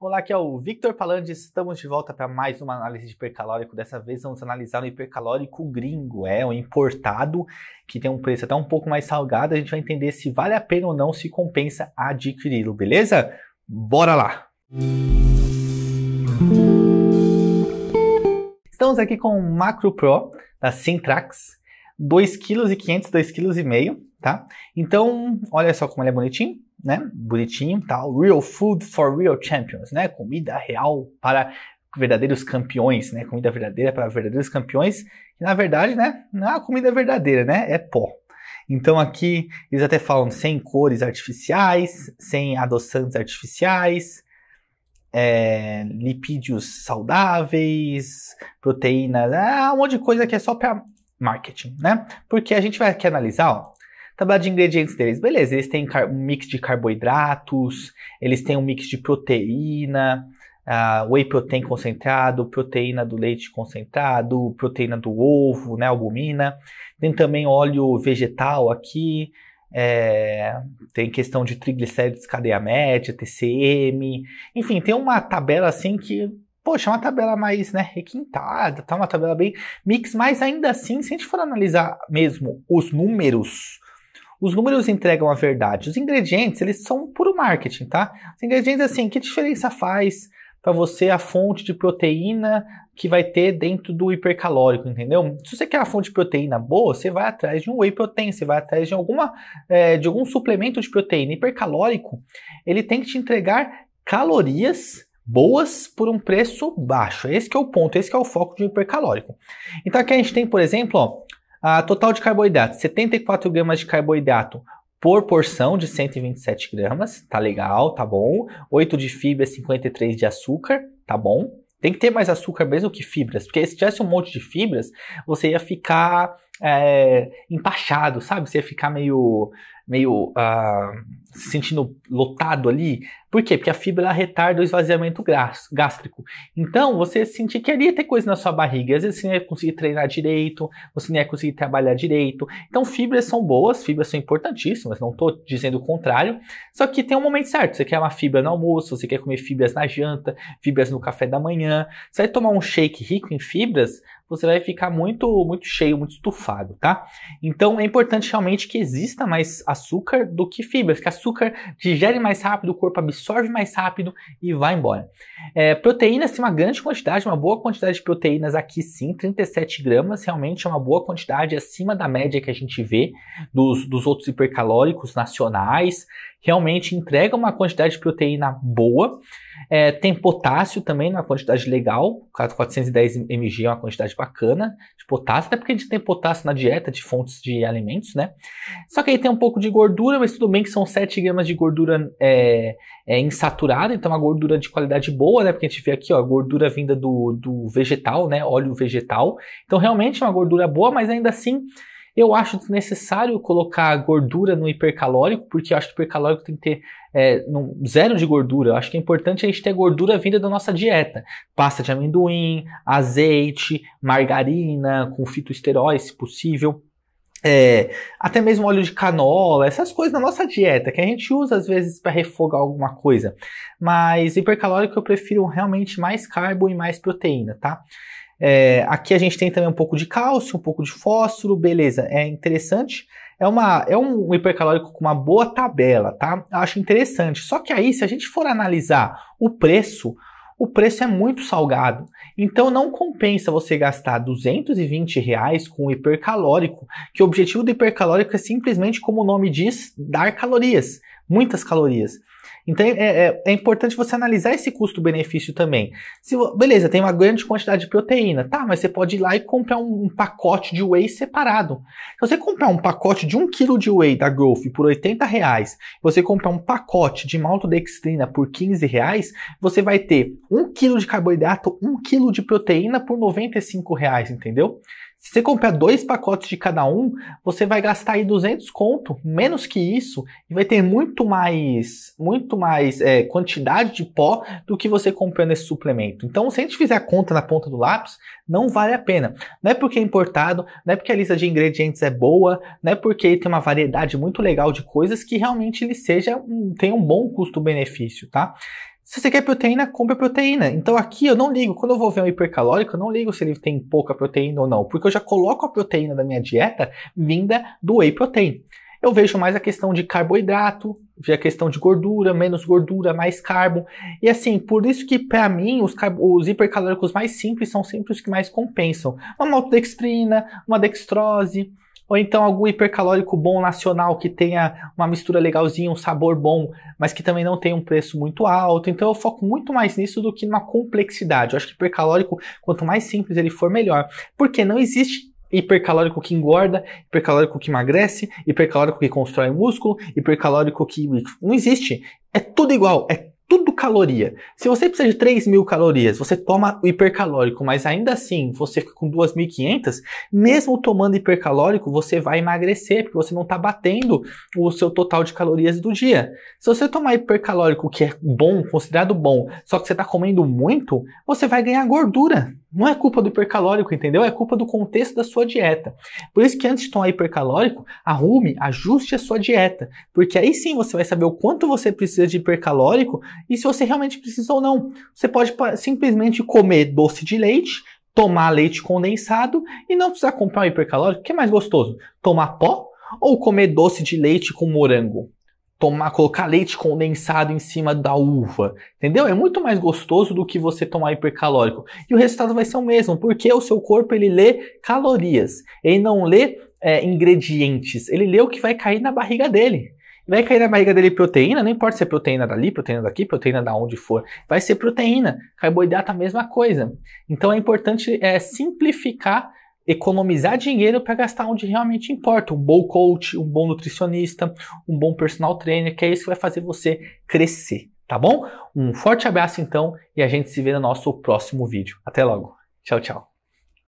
Olá, aqui é o Victor Palandi. Estamos de volta para mais uma análise de hipercalórico. Dessa vez vamos analisar um hipercalórico gringo, é um importado que tem um preço até um pouco mais salgado. A gente vai entender se vale a pena ou não, se compensa adquiri-lo, beleza? Bora lá! Estamos aqui com o Macro Pro da Sintrax, 2,5 kg, 2,5 kg, tá? Então, olha só como ele é bonitinho né? Bonitinho, tal. Real food for real champions, né? Comida real para verdadeiros campeões, né? Comida verdadeira para verdadeiros campeões. E, na verdade, né? Não é a comida verdadeira, né? É pó. Então aqui eles até falam sem cores artificiais, sem adoçantes artificiais, é, lipídios saudáveis, proteínas, ah, um monte de coisa que é só para marketing, né? Porque a gente vai aqui analisar ó, Tabela de ingredientes deles. Beleza, eles têm um mix de carboidratos, eles têm um mix de proteína, uh, whey protein concentrado, proteína do leite concentrado, proteína do ovo, né, albumina. Tem também óleo vegetal aqui, é, tem questão de triglicéridos cadeia média, TCM, enfim, tem uma tabela assim que, poxa, é uma tabela mais né, requintada, tá uma tabela bem mix, mas ainda assim, se a gente for analisar mesmo os números, os números entregam a verdade. Os ingredientes, eles são puro marketing, tá? Os ingredientes, assim, que diferença faz para você a fonte de proteína que vai ter dentro do hipercalórico, entendeu? Se você quer a fonte de proteína boa, você vai atrás de um whey protein, você vai atrás de alguma é, de algum suplemento de proteína hipercalórico. Ele tem que te entregar calorias boas por um preço baixo. Esse é o ponto, esse é o foco de um hipercalórico. Então aqui a gente tem, por exemplo, ó, a ah, total de carboidrato, 74 gramas de carboidrato por porção de 127 gramas, tá legal, tá bom. 8 de fibra, 53 de açúcar, tá bom. Tem que ter mais açúcar mesmo que fibras, porque se tivesse um monte de fibras, você ia ficar é, empachado, sabe? Você ia ficar meio, meio uh, se sentindo lotado ali. Por quê? Porque a fibra retarda o esvaziamento gástrico. Então, você sentir que ali ia ter coisa na sua barriga. Às vezes você não ia conseguir treinar direito, você não ia conseguir trabalhar direito. Então, fibras são boas, fibras são importantíssimas, não estou dizendo o contrário. Só que tem um momento certo. Você quer uma fibra no almoço, você quer comer fibras na janta, fibras no café da manhã. Você vai tomar um shake rico em fibras, você vai ficar muito, muito cheio, muito estufado, tá? Então, é importante realmente que exista mais açúcar do que fibras, que açúcar açúcar digere mais rápido, o corpo absorve mais rápido e vai embora. É, proteínas tem uma grande quantidade, uma boa quantidade de proteínas aqui sim, 37 gramas, realmente é uma boa quantidade acima da média que a gente vê dos, dos outros hipercalóricos nacionais realmente entrega uma quantidade de proteína boa. É, tem potássio também na quantidade legal, 410 mg é uma quantidade bacana de potássio, até porque a gente tem potássio na dieta de fontes de alimentos, né? Só que aí tem um pouco de gordura, mas tudo bem que são 7 gramas de gordura é, é, insaturada, então é uma gordura de qualidade boa, né? Porque a gente vê aqui, ó, gordura vinda do, do vegetal, né? Óleo vegetal. Então realmente é uma gordura boa, mas ainda assim eu acho desnecessário colocar gordura no hipercalórico, porque eu acho que o hipercalórico tem que ter é, zero de gordura. Eu acho que é importante a gente ter gordura vinda da nossa dieta. Pasta de amendoim, azeite, margarina, com fitoesteróis, se possível. É, até mesmo óleo de canola, essas coisas na nossa dieta que a gente usa às vezes para refogar alguma coisa. Mas hipercalórico eu prefiro realmente mais carbo e mais proteína, tá? É, aqui a gente tem também um pouco de cálcio, um pouco de fósforo, beleza, é interessante. É, uma, é um hipercalórico com uma boa tabela, tá? Acho interessante. Só que aí, se a gente for analisar o preço, o preço é muito salgado. Então não compensa você gastar 220 reais com um hipercalórico, que o objetivo do hipercalórico é simplesmente, como o nome diz, dar calorias muitas calorias. Então é, é, é, importante você analisar esse custo-benefício também. Se, beleza, tem uma grande quantidade de proteína, tá, mas você pode ir lá e comprar um, um pacote de whey separado. Se você comprar um pacote de 1 um kg de whey da Growth por 80 reais, você comprar um pacote de maltodextrina por 15 reais, você vai ter 1 kg de carboidrato, 1 kg de proteína por 95 reais, entendeu? Se você comprar dois pacotes de cada um, você vai gastar aí 200 conto, menos que isso, e vai ter muito mais, muito mais é, quantidade de pó do que você comprando esse suplemento. Então, se a gente fizer a conta na ponta do lápis, não vale a pena. Não é porque é importado, não é porque a lista de ingredientes é boa, não é porque tem uma variedade muito legal de coisas que realmente ele seja, tem um bom custo-benefício, tá? Se você quer proteína, compra proteína. Então aqui eu não ligo, quando eu vou ver um hipercalórico, eu não ligo se ele tem pouca proteína ou não, porque eu já coloco a proteína da minha dieta vinda do whey protein. Eu vejo mais a questão de carboidrato, a questão de gordura, menos gordura, mais carbo. E assim, por isso que para mim os, os, hipercalóricos mais simples são sempre os que mais compensam. Uma maltodextrina, uma dextrose, ou então algum hipercalórico bom nacional que tenha uma mistura legalzinha, um sabor bom, mas que também não tenha um preço muito alto. Então eu foco muito mais nisso do que numa complexidade. Eu acho que hipercalórico, quanto mais simples ele for, melhor. Porque não existe hipercalórico que engorda, hipercalórico que emagrece, hipercalórico que constrói músculo, hipercalórico que não existe. É tudo igual, é tudo caloria. Se você precisa de 3 mil calorias, você toma o hipercalórico, mas ainda assim você fica com 2.500, mesmo tomando hipercalórico, você vai emagrecer, porque você não está batendo o seu total de calorias do dia. Se você tomar hipercalórico, que é bom, considerado bom, só que você está comendo muito, você vai ganhar gordura. Não é culpa do hipercalórico, entendeu? É culpa do contexto da sua dieta. Por isso que antes de tomar hipercalórico, arrume, ajuste a sua dieta. Porque aí sim você vai saber o quanto você precisa de hipercalórico e se você realmente precisa ou não. Você pode simplesmente comer doce de leite, tomar leite condensado e não precisar comprar um hipercalórico. O que é mais gostoso? Tomar pó ou comer doce de leite com morango? tomar, colocar leite condensado em cima da uva, entendeu? É muito mais gostoso do que você tomar hipercalórico. E o resultado vai ser o mesmo, porque o seu corpo ele lê calorias, ele não lê é, ingredientes, ele lê o que vai cair na barriga dele. Vai cair na barriga dele proteína, não importa se é proteína dali, proteína daqui, proteína da onde for, vai ser proteína. Carboidrato a mesma coisa. Então é importante é, simplificar economizar dinheiro para gastar onde realmente importa. Um bom coach, um bom nutricionista, um bom personal trainer, que é isso que vai fazer você crescer, tá bom? Um forte abraço então e a gente se vê no nosso próximo vídeo. Até logo. Tchau, tchau.